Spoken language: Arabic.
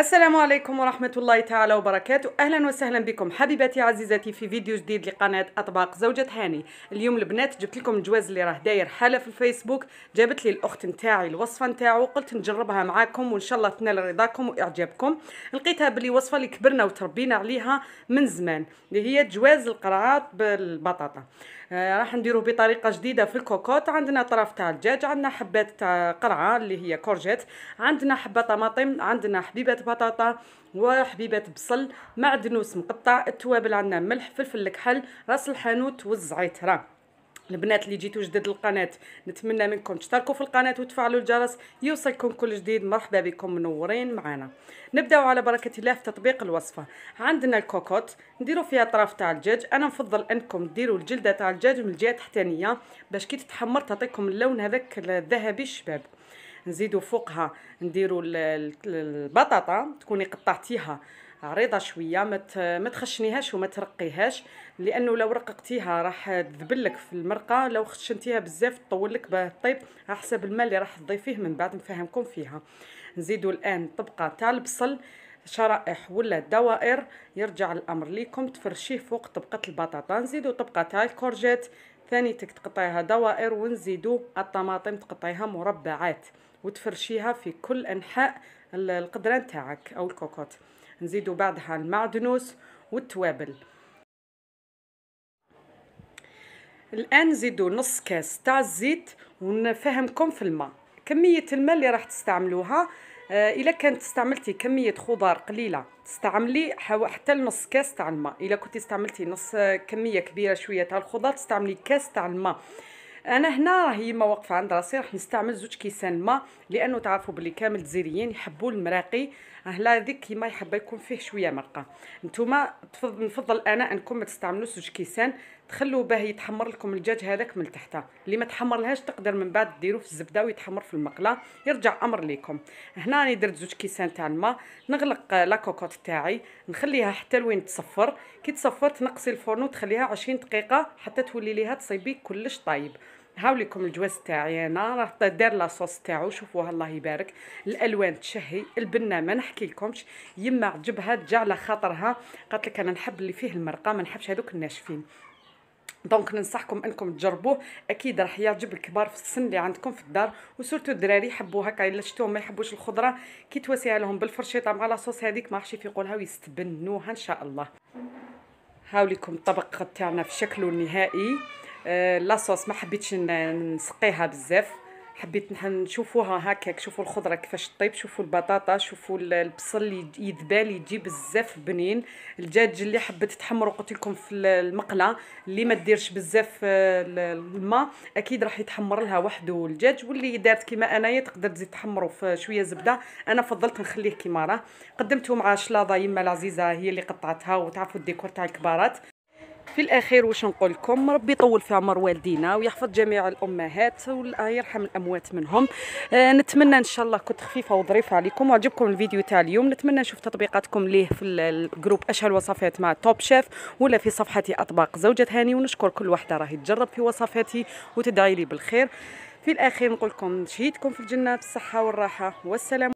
السلام عليكم ورحمة الله تعالى وبركاته أهلا وسهلا بكم حبيبتي عزيزتي في فيديو جديد لقناة أطباق زوجة هاني اليوم البنات جبت لكم الجواز اللي راه داير حالة في الفيسبوك جابت لي الأخت نتاعي الوصفة نتاعو قلت نجربها معاكم وإن شاء الله تنال رضاكم وإعجابكم لقيتها بلي وصفة اللي كبرنا وتربينا عليها من زمان اللي هي جواز القرعات بالبطاطا آه، راح نديرو بطريقه جديده في الكوكوت عندنا طرف تاع الدجاج عندنا حبات تاع قرعه اللي هي كورجيت عندنا حبه طماطم عندنا حبيبه بطاطا وحبيبات بصل معدنوس مقطع التوابل عندنا ملح فلفل الكحل راس الحانوت والزعتر البنات اللي جيتوا جدد القناه نتمنى منكم تشتركوا في القناه وتفعلوا الجرس يوصلكم كل جديد مرحبا بكم منورين معنا نبداو على بركه الله في تطبيق الوصفه عندنا الكوكوت نديروا فيها طرف تاع الدجاج انا نفضل انكم ديروا الجلده تاع الدجاج من الجهه التحتانيه باش كي تتحمر تعطيكم اللون هذاك الذهبي الشباب نزيدوا فوقها نديروا البطاطا تكوني قطعتيها عريضه شويه ما مت تخشنيهاش وما ترقيهاش لانه لو رققتيها راح تذبلك في المرقه لو خشنتيها بزاف تطول لك باه طيب على حسب الماء اللي راح تضيفيه من بعد نفهمكم فيها نزيدوا الان طبقه تاع البصل شرائح ولا دوائر يرجع الامر ليكم تفرشيه فوق طبقه البطاطا نزيدوا طبقه تاع الكورجيت ثاني تقطعيها دوائر ونزيدوا الطماطم تقطعيها مربعات وتفرشيها في كل انحاء القدران تاعك او الكوكوت نزيدوا بعدها المعدنوس والتوابل الان نزيدوا نص كاس تاع الزيت ونفهمكم في الماء كميه الماء اللي راح تستعملوها آه الا كانت استعملتي كميه خضار قليله تستعملي حتى نص كاس تاع الماء الا كنتي استعملتي نص آه، كميه كبيره شويه تاع الخضار تستعملي كاس تاع الماء انا هنا راهي ما واقفه عند راسي راح نستعمل زوج كيسان ما لانه تعرفوا بلي كامل الجزائريين يحبوا المراقي هلا أه، هذيك كيما يحب يكون فيه شويه مرقه نتوما نفضل انا انكم ما تستعملوش زوج كيسان تخلوه باه يتحمر لكم الدجاج هذاك من تحت اللي ما تحمرلهاش تقدر من بعد ديروه في الزبده ويتحمر في المقله يرجع امر ليكم هنا راني درت زوج كيسان تاع الماء نغلق لا كوكوت تاعي نخليها حتى لوين تصفر كي تصفر تنقصي الفرن وتخليها 20 دقيقه حتى تولي ليها تصيبي كلش طايب هاوليكم الجواز تاعي انا راه دار لاصوص تاعو شوفوها الله يبارك الالوان تشهي البنه ما نحكي لكمش يما عجبها تجا على خاطرها قالت لك انا نحب اللي فيه المرقه ما نحبش هذوك الناشفين دونك ننصحكم انكم تجربوه اكيد راح يعجب الكبار في السن اللي عندكم في الدار وسورتو الدراري يحبوا هكا الا شفتوهم ما يحبوش الخضره كي توسيها لهم بالفرشيطه مع لاصوص هذيك ما راحش يفيقوا لها ويستبنوها ان شاء الله هاوليكم الطبق تاعنا في شكله النهائي آه، لاصوص ما حبيتش نسقيها بزاف حبيت نشوفوها هكاك شوفوا الخضره كيفاش طيب شوفوا البطاطا شوفوا البصل يذبال يجي بزاف بنين الدجاج اللي حبيت تحمروا قلت لكم في المقله اللي ما ديرش بزاف آه، الماء اكيد راح يتحمر لها وحده الدجاج واللي دارت كيما انايا تقدر تزيد تحمروا في شويه زبده انا فضلت نخليه كيما راه قدمته مع شلاضه يما العزيزه هي اللي قطعتها وتعرفوا الديكور تاع الكبارات في الاخير واش نقول لكم ربي يطول في عمر والدينا ويحفظ جميع الامهات ويرحم الاموات منهم آه نتمنى ان شاء الله كنت خفيفه وظريفه عليكم وعجبكم الفيديو تاع اليوم نتمنى نشوف تطبيقاتكم ليه في الجروب اشهر الوصفات مع توب شيف ولا في صفحتي اطباق زوجة هاني ونشكر كل واحده راهي تجرب في وصفاتي وتدعي لي بالخير في الاخير نقول لكم شهيتكم في الجنه بالصحه والراحه والسلام